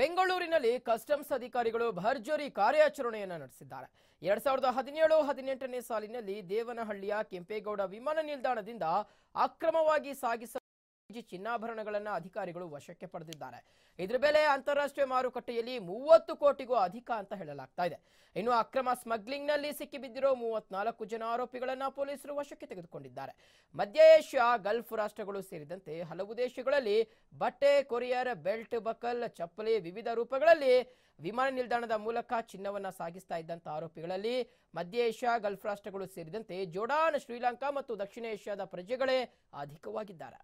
ಬೆಂಗಳೂರಿನಲ್ಲಿ ಕಸ್ಟಮ್ಸ್ ಅಧಿಕಾರಿಗಳು ಭರ್ಜರಿ ಕಾರ್ಯಾಚರಣೆಯನ್ನು ನಡೆಸಿದ್ದಾರೆ ಎರಡ್ ಸಾವಿರದ ಹದಿನೇಳು ಹದಿನೆಂಟನೇ ಸಾಲಿನಲ್ಲಿ ದೇವನಹಳ್ಳಿಯ ಕೆಂಪೇಗೌಡ ವಿಮಾನ ನಿಲ್ದಾಣದಿಂದ ಅಕ್ರಮವಾಗಿ ಸಾಗಿಸ ಚಿನ್ನಾಭರಣಗಳನ್ನು ಅಧಿಕಾರಿಗಳು ವಶಕ್ಕೆ ಪಡೆದಿದ್ದಾರೆ ಇದ್ರ ಬೆಲೆ ಅಂತಾರಾಷ್ಟ್ರೀಯ ಮಾರುಕಟ್ಟೆಯಲ್ಲಿ ಮೂವತ್ತು ಕೋಟಿಗೂ ಅಧಿಕ ಅಂತ ಹೇಳಲಾಗ್ತಾ ಇದೆ ಇನ್ನು ಅಕ್ರಮ ಸ್ಮಗ್ಲಿಂಗ್ ನಲ್ಲಿ ಸಿಕ್ಕಿಬಿದ್ದಿರೋ ಮೂವತ್ನಾಲ್ಕು ಜನ ಆರೋಪಿಗಳನ್ನ ಪೊಲೀಸರು ವಶಕ್ಕೆ ತೆಗೆದುಕೊಂಡಿದ್ದಾರೆ ಮಧ್ಯ ಏಷ್ಯಾ ಗಲ್ಫ್ ರಾಷ್ಟ್ರಗಳು ಸೇರಿದಂತೆ ಹಲವು ದೇಶಗಳಲ್ಲಿ ಬಟ್ಟೆ ಕೊರಿಯರ್ ಬೆಲ್ಟ್ ಬಕಲ್ ಚಪ್ಪಲಿ ವಿವಿಧ ರೂಪಗಳಲ್ಲಿ ವಿಮಾನ ನಿಲ್ದಾಣದ ಮೂಲಕ ಚಿನ್ನವನ್ನ ಸಾಗಿಸ್ತಾ ಇದ್ದಂಥ ಆರೋಪಿಗಳಲ್ಲಿ ಮಧ್ಯ ಏಷ್ಯಾ ಗಲ್ಫ್ ರಾಷ್ಟ್ರಗಳು ಸೇರಿದಂತೆ ಜೋಡಾನ್ ಶ್ರೀಲಂಕಾ ಮತ್ತು ದಕ್ಷಿಣ ಏಷ್ಯಾದ ಪ್ರಜೆಗಳೇ ಅಧಿಕವಾಗಿದ್ದಾರೆ